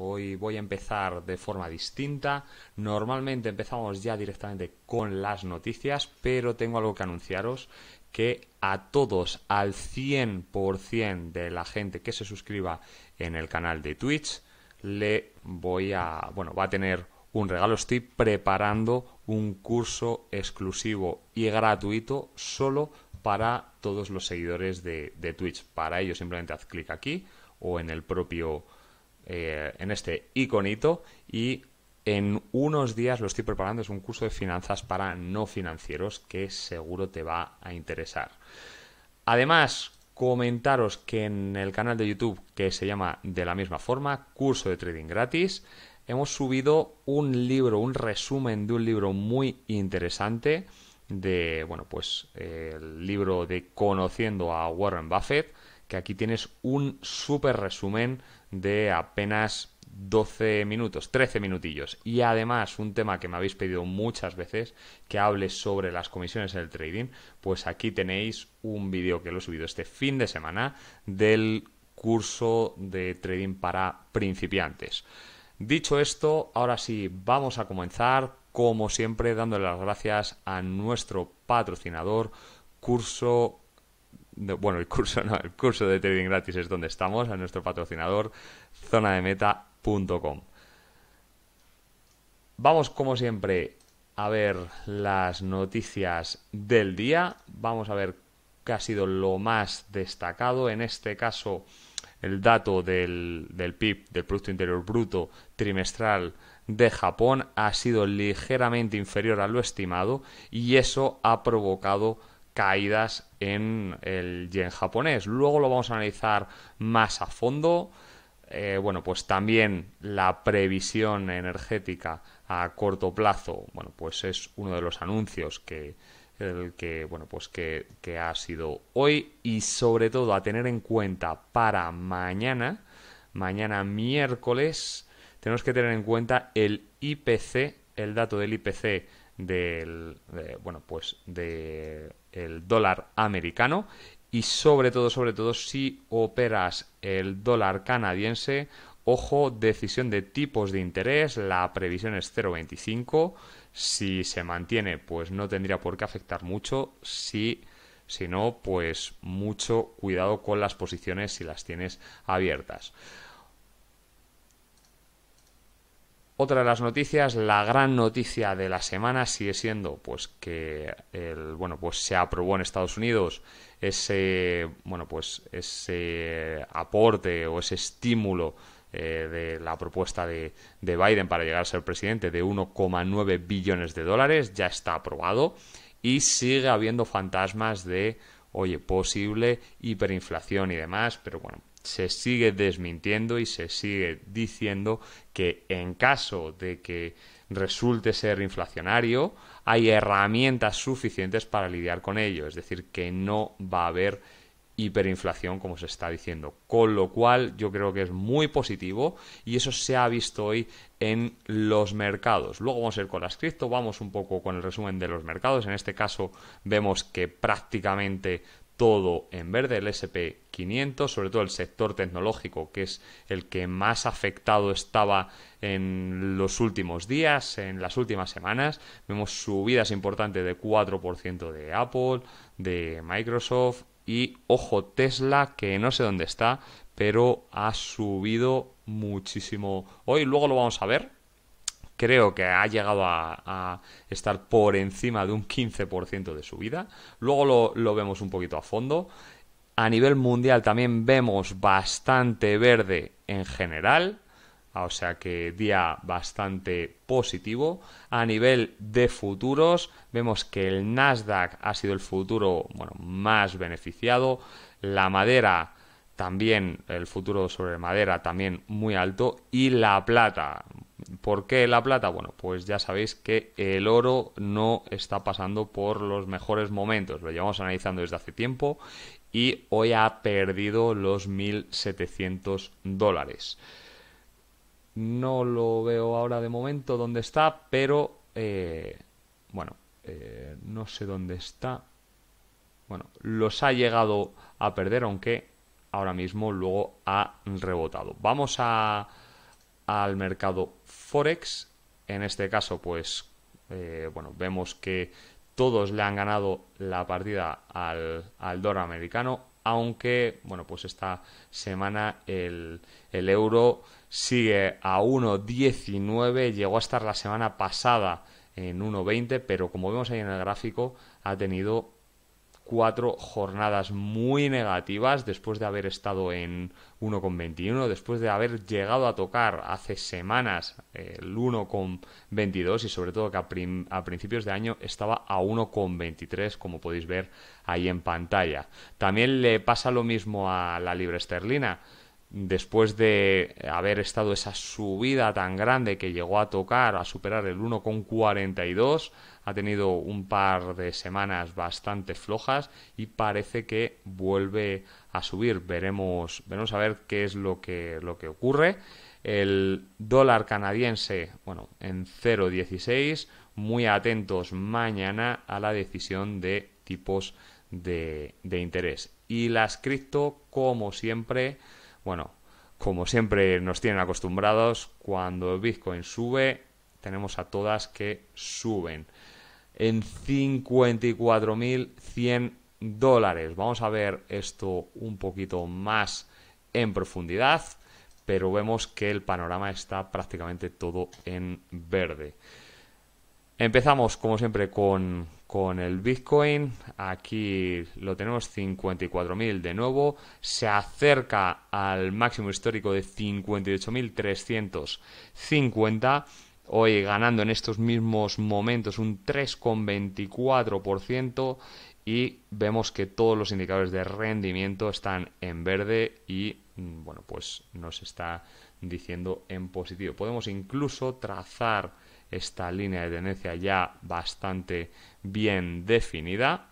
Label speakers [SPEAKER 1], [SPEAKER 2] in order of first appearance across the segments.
[SPEAKER 1] Hoy voy a empezar de forma distinta. Normalmente empezamos ya directamente con las noticias, pero tengo algo que anunciaros que a todos, al 100% de la gente que se suscriba en el canal de Twitch, le voy a, bueno, va a tener un regalo. Estoy preparando un curso exclusivo y gratuito solo para todos los seguidores de, de Twitch. Para ello simplemente haz clic aquí o en el propio eh, en este iconito y en unos días lo estoy preparando, es un curso de finanzas para no financieros que seguro te va a interesar. Además, comentaros que en el canal de YouTube que se llama de la misma forma, curso de trading gratis, hemos subido un libro, un resumen de un libro muy interesante de, bueno, pues el libro de Conociendo a Warren Buffett que aquí tienes un súper resumen de apenas 12 minutos, 13 minutillos. Y además, un tema que me habéis pedido muchas veces, que hable sobre las comisiones en el trading, pues aquí tenéis un vídeo que lo he subido este fin de semana del curso de trading para principiantes. Dicho esto, ahora sí, vamos a comenzar, como siempre, dándole las gracias a nuestro patrocinador, curso bueno, el curso el curso de trading gratis es donde estamos, a nuestro patrocinador, zonademeta.com. Vamos como siempre a ver las noticias del día, vamos a ver qué ha sido lo más destacado, en este caso el dato del, del PIB, del Producto Interior Bruto trimestral de Japón, ha sido ligeramente inferior a lo estimado y eso ha provocado caídas en el yen japonés. Luego lo vamos a analizar más a fondo. Eh, bueno, pues también la previsión energética a corto plazo, bueno, pues es uno de los anuncios que, que, bueno, pues que, ha sido hoy y sobre todo a tener en cuenta para mañana, mañana miércoles, tenemos que tener en cuenta el IPC, el dato del IPC del, bueno, pues de el dólar americano y sobre todo, sobre todo, si operas el dólar canadiense, ojo, decisión de tipos de interés, la previsión es 0,25, si se mantiene, pues no tendría por qué afectar mucho, si, si no, pues mucho cuidado con las posiciones si las tienes abiertas. Otra de las noticias, la gran noticia de la semana sigue siendo pues que el, bueno, pues se aprobó en Estados Unidos ese bueno, pues ese aporte o ese estímulo eh, de la propuesta de, de, Biden para llegar a ser presidente de 1,9 billones de dólares, ya está aprobado y sigue habiendo fantasmas de oye, posible hiperinflación y demás, pero bueno, se sigue desmintiendo y se sigue diciendo que en caso de que resulte ser inflacionario, hay herramientas suficientes para lidiar con ello, es decir, que no va a haber hiperinflación como se está diciendo, con lo cual yo creo que es muy positivo y eso se ha visto hoy en los mercados. Luego vamos a ir con las cripto, vamos un poco con el resumen de los mercados, en este caso vemos que prácticamente todo en verde, el SP500, sobre todo el sector tecnológico, que es el que más afectado estaba en los últimos días, en las últimas semanas. Vemos subidas importantes de 4% de Apple, de Microsoft y, ojo, Tesla, que no sé dónde está, pero ha subido muchísimo hoy. Luego lo vamos a ver, creo que ha llegado a, estar por encima de un 15% de subida. Luego lo, vemos un poquito a fondo. A nivel mundial también vemos bastante verde en general, o sea que día bastante positivo. A nivel de futuros, vemos que el Nasdaq ha sido el futuro bueno, más beneficiado. La madera también, el futuro sobre madera también muy alto. Y la plata, ¿Por qué la plata? Bueno, pues ya sabéis que el oro no está pasando por los mejores momentos, lo llevamos analizando desde hace tiempo y hoy ha perdido los 1.700 dólares. No lo veo ahora de momento dónde está, pero eh, bueno, eh, no sé dónde está. Bueno, los ha llegado a perder, aunque ahora mismo luego ha rebotado. Vamos al mercado Forex. En este caso, pues, eh, bueno, vemos que todos le han ganado la partida al, al dólar americano, aunque, bueno, pues esta semana el, el euro sigue a 1,19, llegó a estar la semana pasada en 1,20, pero como vemos ahí en el gráfico, ha tenido cuatro jornadas muy negativas después de haber estado en 1,21, después de haber llegado a tocar hace semanas eh, el 1,22 y sobre todo que a, principios de año estaba a 1,23 como podéis ver ahí en pantalla. También le pasa lo mismo a la libra esterlina después de haber estado esa subida tan grande que llegó a tocar, a superar el 1,42, ha tenido un par de semanas bastante flojas y parece que vuelve a subir. Veremos, veremos a ver qué es lo que, lo que ocurre. El dólar canadiense, bueno, en 0,16. Muy atentos mañana a la decisión de tipos de, de interés. Y las cripto, como siempre, bueno, como siempre nos tienen acostumbrados, cuando el Bitcoin sube, tenemos a todas que suben en 54.100 dólares. Vamos a ver esto un poquito más en profundidad, pero vemos que el panorama está prácticamente todo en verde. Empezamos, como siempre, con, el Bitcoin. Aquí lo tenemos 54.000 de nuevo. Se acerca al máximo histórico de 58.350. Hoy ganando en estos mismos momentos un 3,24% y vemos que todos los indicadores de rendimiento están en verde y mm, bueno, pues nos está diciendo en positivo. Podemos incluso trazar esta línea de tendencia ya bastante bien definida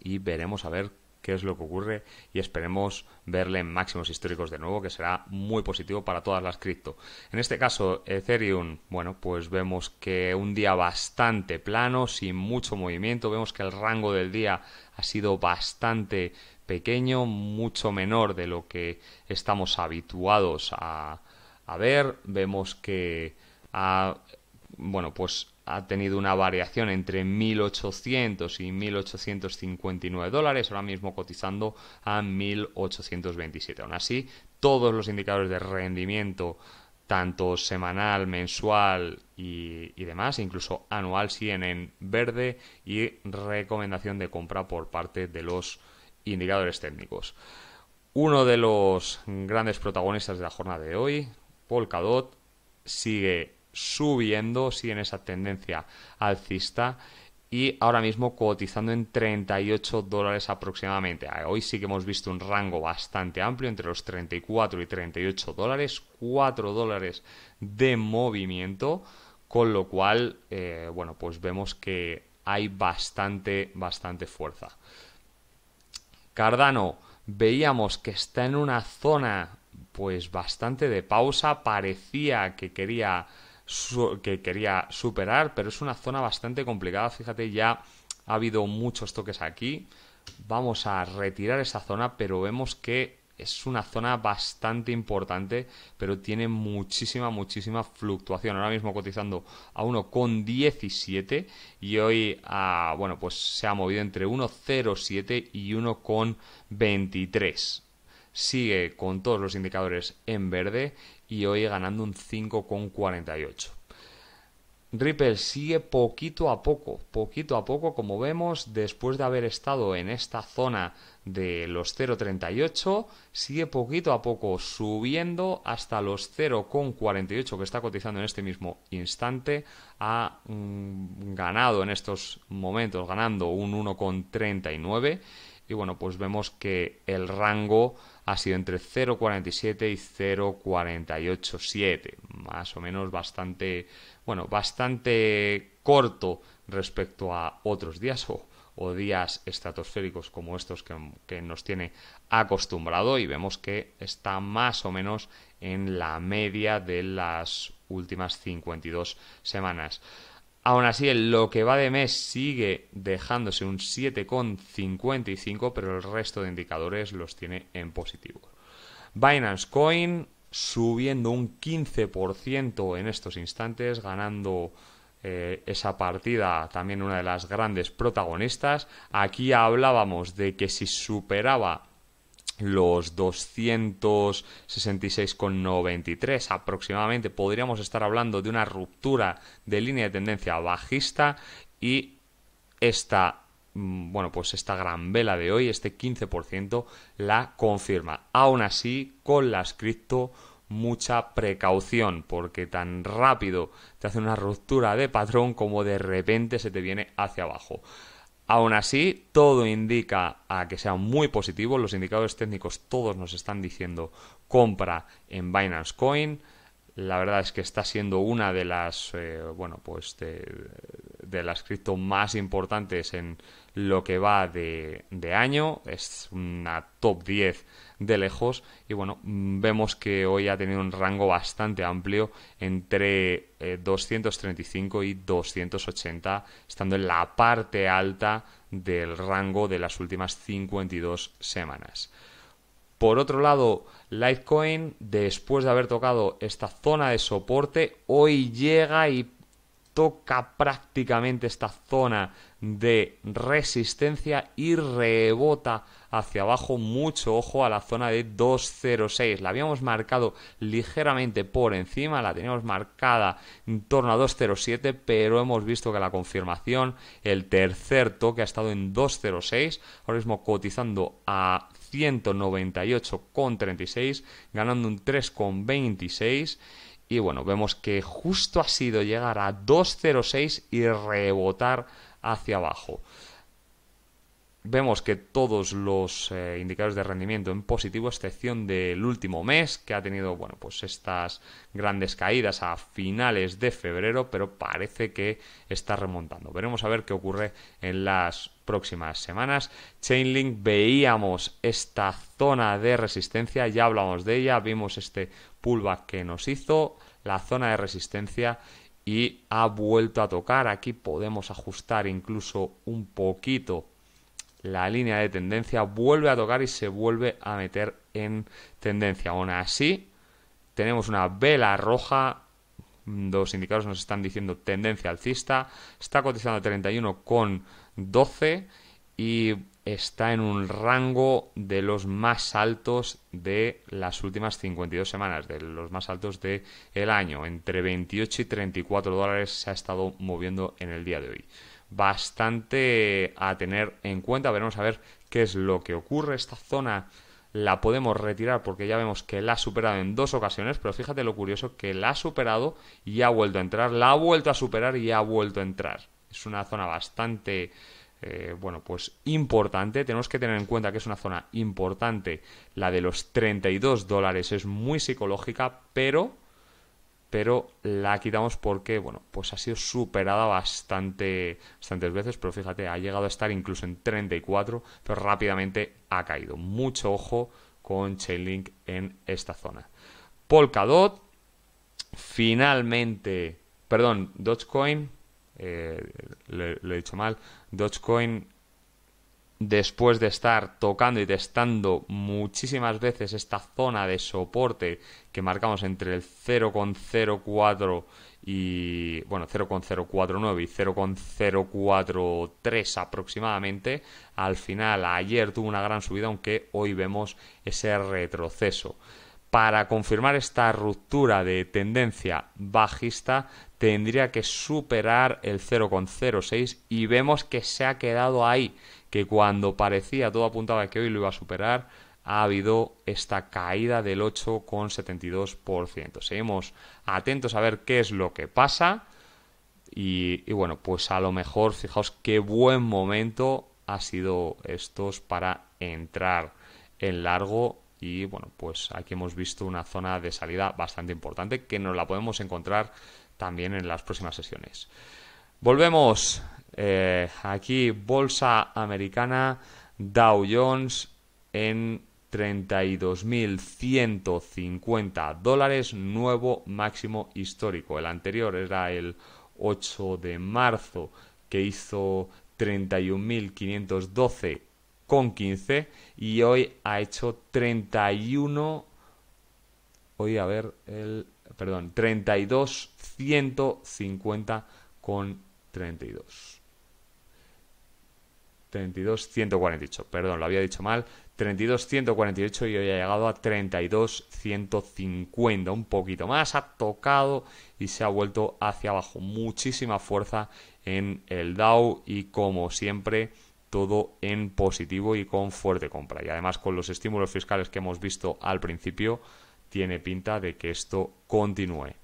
[SPEAKER 1] y veremos a ver qué es lo que ocurre y esperemos verle en máximos históricos de nuevo, que será muy positivo para todas las cripto. En este caso, Ethereum, bueno, pues vemos que un día bastante plano, sin mucho movimiento, vemos que el rango del día ha sido bastante pequeño, mucho menor de lo que estamos habituados a, a ver, vemos que ha bueno, pues ha tenido una variación entre 1.800 y 1.859 dólares, ahora mismo cotizando a 1.827. Aún así, todos los indicadores de rendimiento, tanto semanal, mensual y, demás, incluso anual, siguen en verde y recomendación de compra por parte de los indicadores técnicos. Uno de los grandes protagonistas de la jornada de hoy, Polkadot, sigue subiendo, en esa tendencia alcista y ahora mismo cotizando en 38 dólares aproximadamente. Ah, hoy sí que hemos visto un rango bastante amplio entre los 34 y 38 dólares, 4 dólares de movimiento, con lo cual, eh, bueno, pues vemos que hay bastante, bastante fuerza. Cardano, veíamos que está en una zona pues bastante de pausa, parecía que quería que quería superar, pero es una zona bastante complicada. Fíjate, ya ha habido muchos toques aquí. Vamos a retirar esa zona, pero vemos que es una zona bastante importante, pero tiene muchísima, muchísima fluctuación. Ahora mismo cotizando a 1,17 y hoy, ah, bueno, pues se ha movido entre 1,07 y 1,23. Sigue con todos los indicadores en verde y hoy ganando un 5,48. Ripple sigue poquito a poco, poquito a poco, como vemos, después de haber estado en esta zona de los 0,38, sigue poquito a poco subiendo hasta los 0,48 que está cotizando en este mismo instante. Ha mm, ganado en estos momentos, ganando un 1,39 y bueno, pues vemos que el rango ha sido entre 0.47 y 0.487, más o menos bastante, bueno, bastante corto respecto a otros días o, días estratosféricos como estos que, que, nos tiene acostumbrado y vemos que está más o menos en la media de las últimas 52 semanas. Aún así, en lo que va de mes sigue dejándose un 7,55, pero el resto de indicadores los tiene en positivo. Binance Coin subiendo un 15% en estos instantes, ganando eh, esa partida también una de las grandes protagonistas. Aquí hablábamos de que si superaba los 266,93 aproximadamente podríamos estar hablando de una ruptura de línea de tendencia bajista y esta mm, bueno, pues esta gran vela de hoy, este 15% la confirma. Aún así, con las cripto mucha precaución porque tan rápido te hace una ruptura de patrón como de repente se te viene hacia abajo. Aún así, todo indica a que sea muy positivo. Los indicadores técnicos todos nos están diciendo compra en Binance Coin. La verdad es que está siendo una de las, eh, bueno, pues de, de las cripto más importantes en lo que va de, año. Es una top 10 de lejos. Y bueno, vemos que hoy ha tenido un rango bastante amplio entre 235 eh, y 280, estando en la parte alta del rango de las últimas 52 semanas. Por otro lado, Litecoin, después de haber tocado esta zona de soporte, hoy llega y toca prácticamente esta zona de resistencia y rebota hacia abajo mucho ojo a la zona de 206 la habíamos marcado ligeramente por encima la teníamos marcada en torno a 207 pero hemos visto que la confirmación el tercer toque ha estado en 206 ahora mismo cotizando a 198,36 ganando un 3,26 y bueno, vemos que justo ha sido llegar a 2.06 y rebotar hacia abajo vemos que todos los eh, indicadores de rendimiento en positivo, excepción del último mes, que ha tenido, bueno, pues estas grandes caídas a finales de febrero, pero parece que está remontando. Veremos a ver qué ocurre en las próximas semanas. Chainlink veíamos esta zona de resistencia, ya hablamos de ella, vimos este pullback que nos hizo, la zona de resistencia y ha vuelto a tocar. Aquí podemos ajustar incluso un poquito la línea de tendencia, vuelve a tocar y se vuelve a meter en tendencia. Aún así, tenemos una vela roja. Los indicadores nos están diciendo tendencia alcista. Está cotizando 12 y está en un rango de los más altos de las últimas 52 semanas, de los más altos del el año. Entre 28 y 34 dólares se ha estado moviendo en el día de hoy bastante a tener en cuenta. Veremos a ver qué es lo que ocurre. Esta zona la podemos retirar porque ya vemos que la ha superado en dos ocasiones, pero fíjate lo curioso que la ha superado y ha vuelto a entrar, la ha vuelto a superar y ha vuelto a entrar. Es una zona bastante... Eh, bueno, pues importante. Tenemos que tener en cuenta que es una zona importante. La de los 32 dólares es muy psicológica, pero pero la quitamos porque, bueno, pues ha sido superada bastante, bastantes veces, pero fíjate, ha llegado a estar incluso en 34, pero rápidamente ha caído. Mucho ojo con Chainlink en esta zona. Polkadot, finalmente, perdón, Dogecoin, eh, lo, he dicho mal, Dogecoin después de estar tocando y testando muchísimas veces esta zona de soporte que marcamos entre el 0,04 y bueno 0,049 y 0,043 aproximadamente al final ayer tuvo una gran subida aunque hoy vemos ese retroceso para confirmar esta ruptura de tendencia bajista tendría que superar el 0,06 y vemos que se ha quedado ahí que cuando parecía todo apuntaba que hoy lo iba a superar, ha habido esta caída del 8,72%. Seguimos atentos a ver qué es lo que pasa. Y, bueno, pues a lo mejor, fijaos qué buen momento ha sido estos para entrar en largo. Y bueno, pues aquí hemos visto una zona de salida bastante importante que nos la podemos encontrar también en las próximas sesiones. Volvemos eh, aquí, bolsa americana, Dow Jones en 32.150 dólares, nuevo máximo histórico. El anterior era el 8 de marzo que hizo 31.512 con 15 y hoy ha hecho 31 hoy a ver el perdón 32.150 con 32. 32, 148, perdón, lo había dicho mal. 32, 148 y hoy ha llegado a 32, 150, un poquito más. Ha tocado y se ha vuelto hacia abajo. Muchísima fuerza en el Dow y como siempre todo en positivo y con fuerte compra. Y además con los estímulos fiscales que hemos visto al principio, tiene pinta de que esto continúe.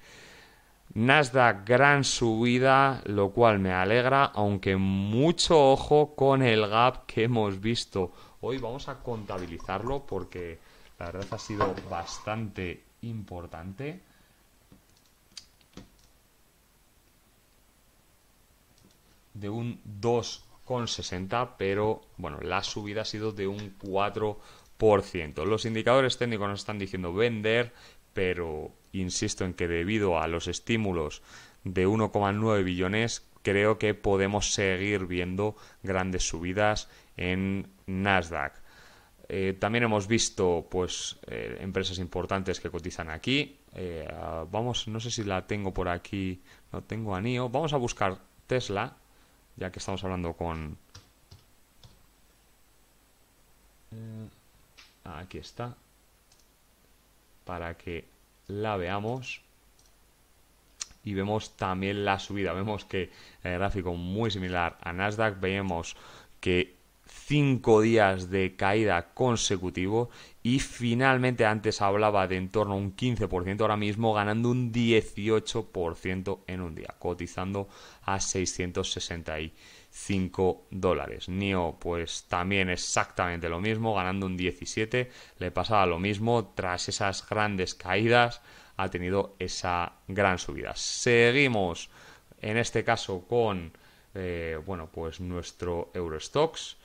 [SPEAKER 1] Nasdaq gran subida, lo cual me alegra, aunque mucho ojo con el gap que hemos visto. Hoy vamos a contabilizarlo porque la verdad ha sido bastante importante. De un 2,60, pero bueno, la subida ha sido de un 4%. Los indicadores técnicos nos están diciendo vender, pero insisto en que debido a los estímulos de 1,9 billones, creo que podemos seguir viendo grandes subidas en Nasdaq. Eh, también hemos visto pues eh, empresas importantes que cotizan aquí. Eh, ah, vamos, no sé si la tengo por aquí. No tengo a NIO. Vamos a buscar Tesla, ya que estamos hablando con. Ah, aquí está. Para que la veamos y vemos también la subida. Vemos que el gráfico muy similar a Nasdaq, vemos que 5 días de caída consecutivo y finalmente antes hablaba de en torno a un 15% ahora mismo ganando un 18% en un día, cotizando a 660 y 5 dólares. NIO pues también exactamente lo mismo, ganando un 17, le pasaba lo mismo, tras esas grandes caídas ha tenido esa gran subida. Seguimos en este caso con eh, bueno pues nuestro Eurostox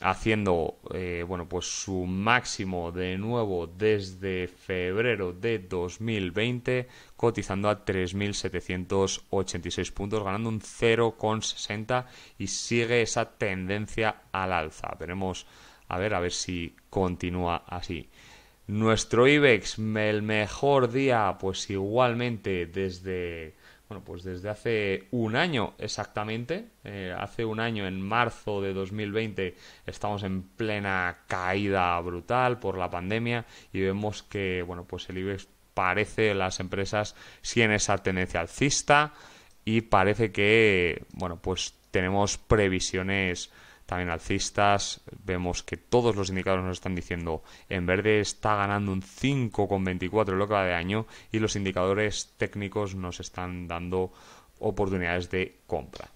[SPEAKER 1] haciendo eh, bueno pues su máximo de nuevo desde febrero de 2020 cotizando a 3.786 puntos ganando un 0,60 y sigue esa tendencia al alza veremos a ver a ver si continúa así nuestro IBEX el mejor día pues igualmente desde bueno, pues desde hace un año exactamente, eh, hace un año en marzo de 2020 estamos en plena caída brutal por la pandemia y vemos que, bueno, pues el IBEX parece, las empresas siguen esa tendencia alcista y parece que, bueno, pues tenemos previsiones también alcistas. Vemos que todos los indicadores nos están diciendo en verde está ganando un 5,24 lo que va de año y los indicadores técnicos nos están dando oportunidades de compra.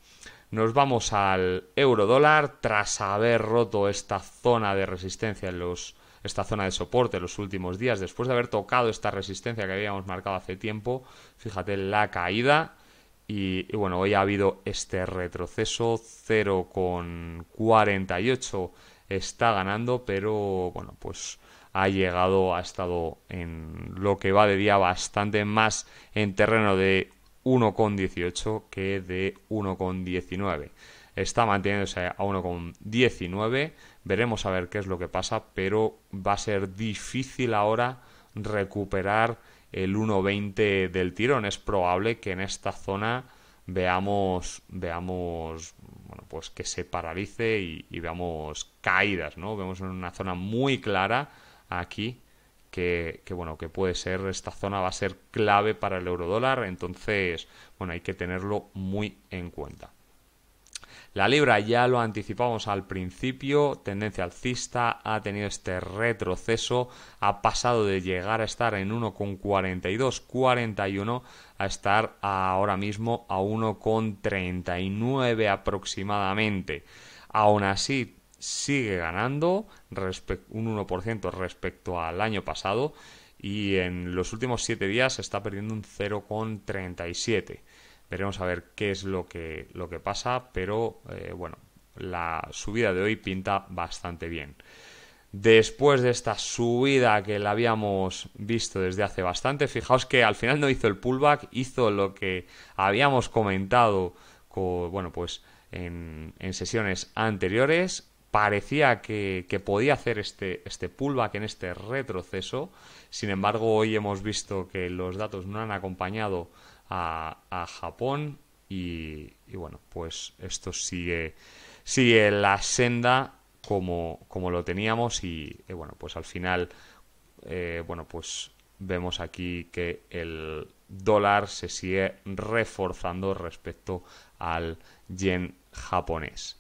[SPEAKER 1] Nos vamos al euro dólar tras haber roto esta zona de resistencia los esta zona de soporte los últimos días después de haber tocado esta resistencia que habíamos marcado hace tiempo. Fíjate la caída y, bueno, hoy ha habido este retroceso, 0,48 está ganando, pero bueno, pues ha llegado, ha estado en lo que va de día bastante más en terreno de 1,18 que de 1,19. Está manteniéndose a 1,19. Veremos a ver qué es lo que pasa, pero va a ser difícil ahora recuperar el 1.20 del tirón. Es probable que en esta zona veamos, veamos bueno, pues que se paralice y, veamos caídas, ¿no? Vemos una zona muy clara aquí que, que, bueno, que puede ser, esta zona va a ser clave para el eurodólar, entonces, bueno, hay que tenerlo muy en cuenta. La libra ya lo anticipamos al principio, tendencia alcista, ha tenido este retroceso, ha pasado de llegar a estar en 1,42, 41 a estar ahora mismo a 1,39 aproximadamente. Aún así, sigue ganando un 1% respecto al año pasado y en los últimos 7 días está perdiendo un 0,37. Veremos a ver qué es lo que, lo que pasa, pero eh, bueno, la subida de hoy pinta bastante bien. Después de esta subida que la habíamos visto desde hace bastante, fijaos que al final no hizo el pullback, hizo lo que habíamos comentado bueno, pues en, sesiones anteriores, parecía que, podía hacer este, este pullback en este retroceso. Sin embargo, hoy hemos visto que los datos no han acompañado a, Japón y, bueno, pues esto sigue, sigue la senda como, como lo teníamos y, bueno, pues al final, eh, bueno, pues vemos aquí que el dólar se sigue reforzando respecto al yen japonés.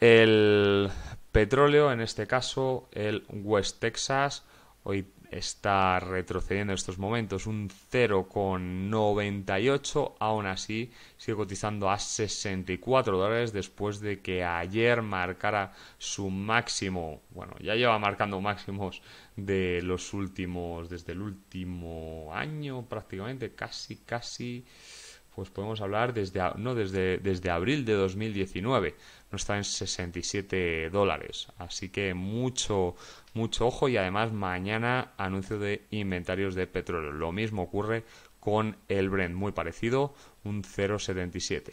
[SPEAKER 1] El petróleo, en este caso el West Texas, hoy está retrocediendo en estos momentos un 0,98, aún así sigue cotizando a 64 dólares después de que ayer marcara su máximo, bueno, ya lleva marcando máximos de los últimos, desde el último año prácticamente, casi, casi, pues podemos hablar desde, no, desde, desde abril de 2019 no está en 67 dólares. Así que mucho, mucho ojo y además mañana anuncio de inventarios de petróleo. Lo mismo ocurre con el Brent, muy parecido, un 0,77.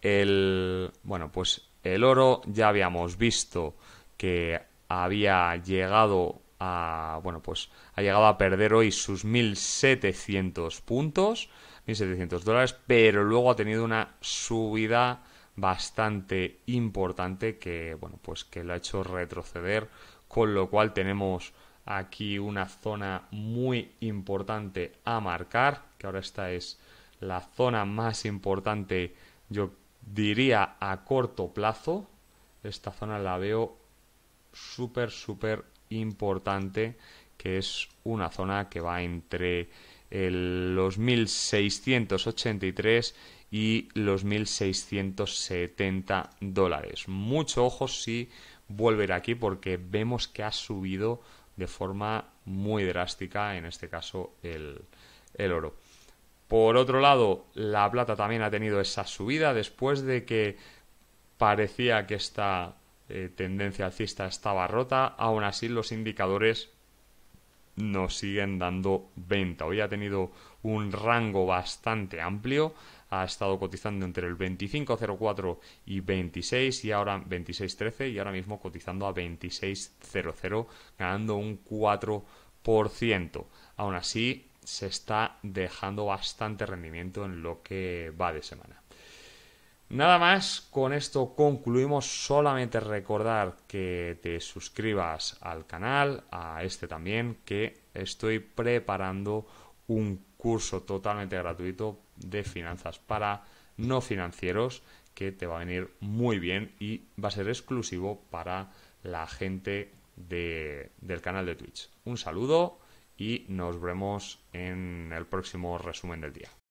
[SPEAKER 1] El, bueno, pues el oro ya habíamos visto que había llegado a, bueno, pues ha llegado a perder hoy sus 1.700 puntos, 1.700 dólares, pero luego ha tenido una subida bastante importante que, bueno, pues que lo ha hecho retroceder, con lo cual tenemos aquí una zona muy importante a marcar, que ahora esta es la zona más importante, yo diría, a corto plazo. Esta zona la veo súper, súper importante, que es una zona que va entre los 1683 y los 1.670 dólares. Mucho ojo si volver aquí porque vemos que ha subido de forma muy drástica, en este caso el, oro. Por otro lado, la plata también ha tenido esa subida después de que parecía que esta eh, tendencia alcista estaba rota, aún así los indicadores nos siguen dando venta. Hoy ha tenido un rango bastante amplio, ha estado cotizando entre el 25.04 y 26 y ahora 26.13 y ahora mismo cotizando a 26.00 ganando un 4%. Aún así se está dejando bastante rendimiento en lo que va de semana. Nada más, con esto concluimos. Solamente recordar que te suscribas al canal, a este también, que estoy preparando un curso totalmente gratuito de finanzas para no financieros que te va a venir muy bien y va a ser exclusivo para la gente del canal de Twitch. Un saludo y nos vemos en el próximo resumen del día.